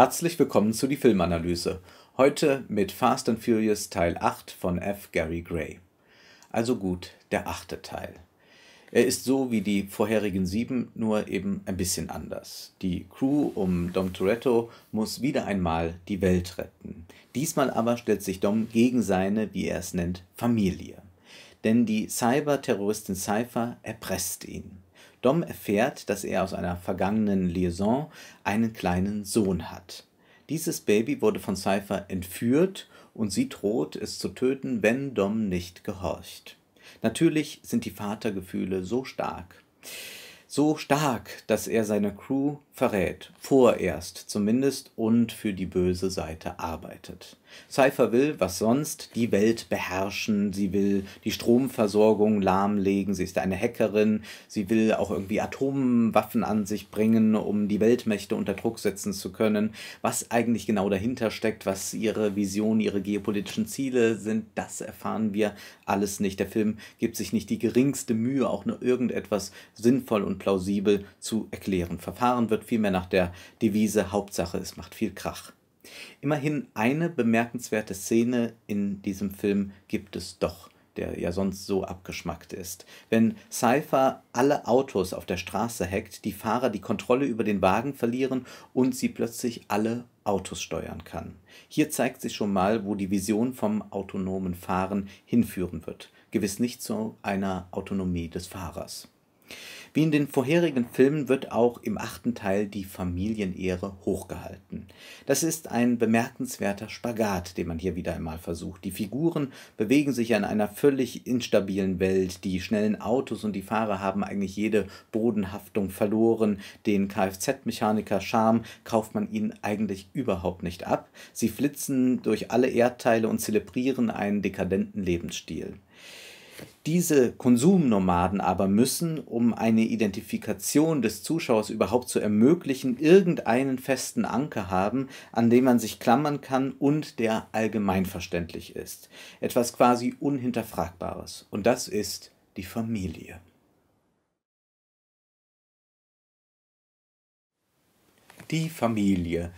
Herzlich willkommen zu die Filmanalyse. Heute mit Fast and Furious Teil 8 von F. Gary Gray. Also gut, der achte Teil. Er ist so wie die vorherigen sieben, nur eben ein bisschen anders. Die Crew um Dom Toretto muss wieder einmal die Welt retten. Diesmal aber stellt sich Dom gegen seine, wie er es nennt, Familie. Denn die Cyberterroristin Cypher erpresst ihn. Dom erfährt, dass er aus einer vergangenen Liaison einen kleinen Sohn hat. Dieses Baby wurde von Cypher entführt und sie droht, es zu töten, wenn Dom nicht gehorcht. Natürlich sind die Vatergefühle so stark. So stark, dass er seiner Crew verrät, vorerst zumindest, und für die böse Seite arbeitet. Cypher will, was sonst, die Welt beherrschen, sie will die Stromversorgung lahmlegen, sie ist eine Hackerin, sie will auch irgendwie Atomwaffen an sich bringen, um die Weltmächte unter Druck setzen zu können. Was eigentlich genau dahinter steckt, was ihre Vision, ihre geopolitischen Ziele sind, das erfahren wir alles nicht. Der Film gibt sich nicht die geringste Mühe, auch nur irgendetwas sinnvoll und plausibel zu erklären. Verfahren wird vielmehr nach der Devise Hauptsache, es macht viel Krach. Immerhin eine bemerkenswerte Szene in diesem Film gibt es doch der ja sonst so abgeschmackt ist. Wenn Cypher alle Autos auf der Straße hackt, die Fahrer die Kontrolle über den Wagen verlieren und sie plötzlich alle Autos steuern kann. Hier zeigt sich schon mal, wo die Vision vom autonomen Fahren hinführen wird. Gewiss nicht zu einer Autonomie des Fahrers. Wie in den vorherigen Filmen wird auch im achten Teil die Familienehre hochgehalten. Das ist ein bemerkenswerter Spagat, den man hier wieder einmal versucht. Die Figuren bewegen sich in einer völlig instabilen Welt. Die schnellen Autos und die Fahrer haben eigentlich jede Bodenhaftung verloren. Den Kfz-Mechaniker Charme kauft man ihnen eigentlich überhaupt nicht ab. Sie flitzen durch alle Erdteile und zelebrieren einen dekadenten Lebensstil. Diese Konsumnomaden aber müssen, um eine Identifikation des Zuschauers überhaupt zu ermöglichen, irgendeinen festen Anker haben, an den man sich klammern kann und der allgemeinverständlich ist. Etwas quasi Unhinterfragbares. Und das ist die Familie. Die Familie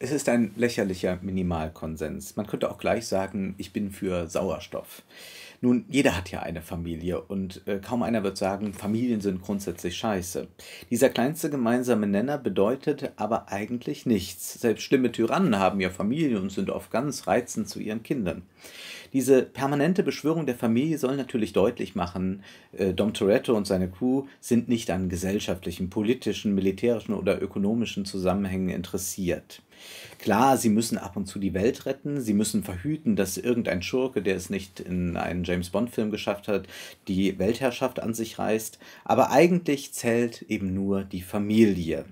es ist ein lächerlicher Minimalkonsens. Man könnte auch gleich sagen, ich bin für Sauerstoff. Nun, jeder hat ja eine Familie und äh, kaum einer wird sagen, Familien sind grundsätzlich scheiße. Dieser kleinste gemeinsame Nenner bedeutet aber eigentlich nichts. Selbst schlimme Tyrannen haben ja Familien und sind oft ganz reizend zu ihren Kindern diese permanente Beschwörung der Familie soll natürlich deutlich machen, äh, Dom Toretto und seine Crew sind nicht an gesellschaftlichen, politischen, militärischen oder ökonomischen Zusammenhängen interessiert. Klar, sie müssen ab und zu die Welt retten, sie müssen verhüten, dass irgendein Schurke, der es nicht in einen James Bond-Film geschafft hat, die Weltherrschaft an sich reißt, aber eigentlich zählt eben nur die Familie,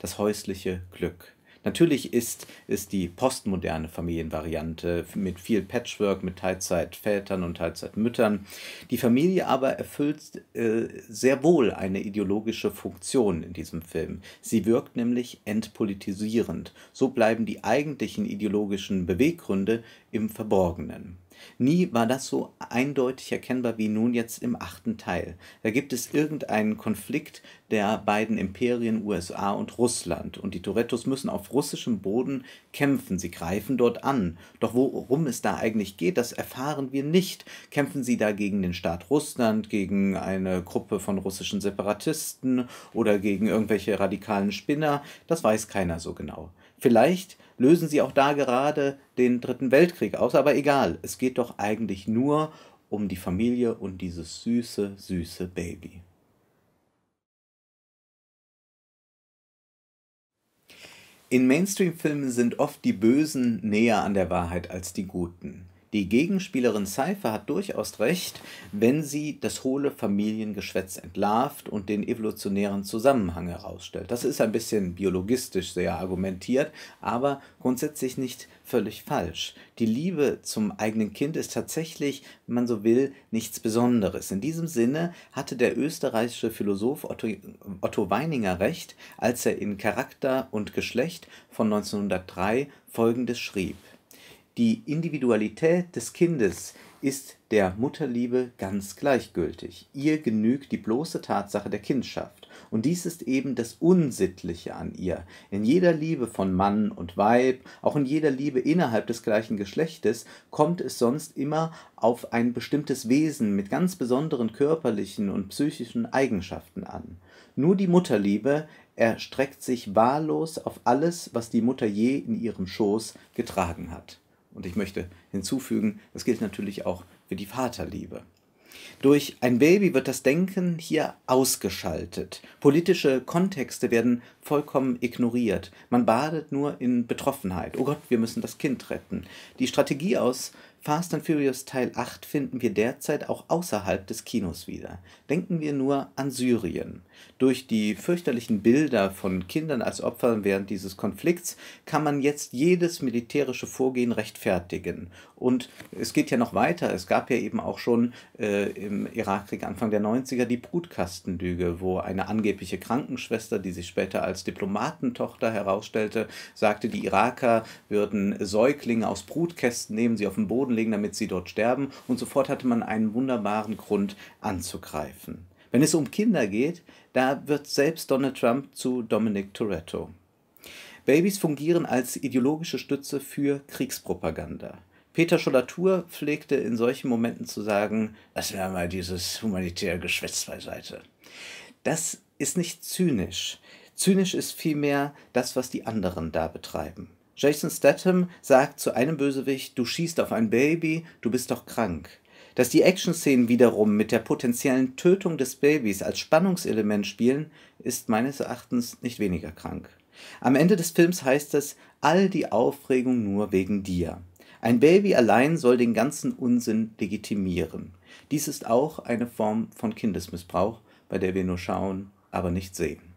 das häusliche Glück. Natürlich ist es die postmoderne Familienvariante mit viel Patchwork, mit Teilzeitvätern und Teilzeitmüttern. Die Familie aber erfüllt äh, sehr wohl eine ideologische Funktion in diesem Film. Sie wirkt nämlich entpolitisierend. So bleiben die eigentlichen ideologischen Beweggründe im Verborgenen. Nie war das so eindeutig erkennbar wie nun jetzt im achten Teil. Da gibt es irgendeinen Konflikt der beiden Imperien USA und Russland, und die Torettos müssen auf russischem Boden kämpfen. Sie greifen dort an. Doch worum es da eigentlich geht, das erfahren wir nicht. Kämpfen sie da gegen den Staat Russland, gegen eine Gruppe von russischen Separatisten oder gegen irgendwelche radikalen Spinner? Das weiß keiner so genau. Vielleicht lösen sie auch da gerade den Dritten Weltkrieg aus, aber egal, es geht doch eigentlich nur um die Familie und dieses süße, süße Baby. In Mainstream-Filmen sind oft die Bösen näher an der Wahrheit als die Guten. Die Gegenspielerin Seifer hat durchaus recht, wenn sie das hohle Familiengeschwätz entlarvt und den evolutionären Zusammenhang herausstellt. Das ist ein bisschen biologistisch sehr argumentiert, aber grundsätzlich nicht völlig falsch. Die Liebe zum eigenen Kind ist tatsächlich, wenn man so will, nichts Besonderes. In diesem Sinne hatte der österreichische Philosoph Otto, Otto Weininger recht, als er in Charakter und Geschlecht von 1903 Folgendes schrieb. Die Individualität des Kindes ist der Mutterliebe ganz gleichgültig. Ihr genügt die bloße Tatsache der Kindschaft. Und dies ist eben das Unsittliche an ihr. In jeder Liebe von Mann und Weib, auch in jeder Liebe innerhalb des gleichen Geschlechtes, kommt es sonst immer auf ein bestimmtes Wesen mit ganz besonderen körperlichen und psychischen Eigenschaften an. Nur die Mutterliebe erstreckt sich wahllos auf alles, was die Mutter je in ihrem Schoß getragen hat. Und ich möchte hinzufügen, das gilt natürlich auch für die Vaterliebe. Durch ein Baby wird das Denken hier ausgeschaltet. Politische Kontexte werden vollkommen ignoriert. Man badet nur in Betroffenheit. Oh Gott, wir müssen das Kind retten. Die Strategie aus Fast and Furious Teil 8 finden wir derzeit auch außerhalb des Kinos wieder. Denken wir nur an Syrien. Durch die fürchterlichen Bilder von Kindern als Opfern während dieses Konflikts kann man jetzt jedes militärische Vorgehen rechtfertigen. Und es geht ja noch weiter. Es gab ja eben auch schon äh, im Irakkrieg Anfang der 90er die Brutkastenlüge, wo eine angebliche Krankenschwester, die sich später als Diplomatentochter herausstellte, sagte, die Iraker würden Säuglinge aus Brutkästen nehmen, sie auf den Boden Boden legen, damit sie dort sterben. Und sofort hatte man einen wunderbaren Grund anzugreifen. Wenn es um Kinder geht, da wird selbst Donald Trump zu Dominic Toretto. Babys fungieren als ideologische Stütze für Kriegspropaganda. Peter Scholatur pflegte in solchen Momenten zu sagen, lassen wir mal dieses humanitäre Geschwätz beiseite. Das ist nicht zynisch. Zynisch ist vielmehr das, was die anderen da betreiben. Jason Statham sagt zu einem Bösewicht, du schießt auf ein Baby, du bist doch krank. Dass die Action-Szenen wiederum mit der potenziellen Tötung des Babys als Spannungselement spielen, ist meines Erachtens nicht weniger krank. Am Ende des Films heißt es, all die Aufregung nur wegen dir. Ein Baby allein soll den ganzen Unsinn legitimieren. Dies ist auch eine Form von Kindesmissbrauch, bei der wir nur schauen, aber nicht sehen.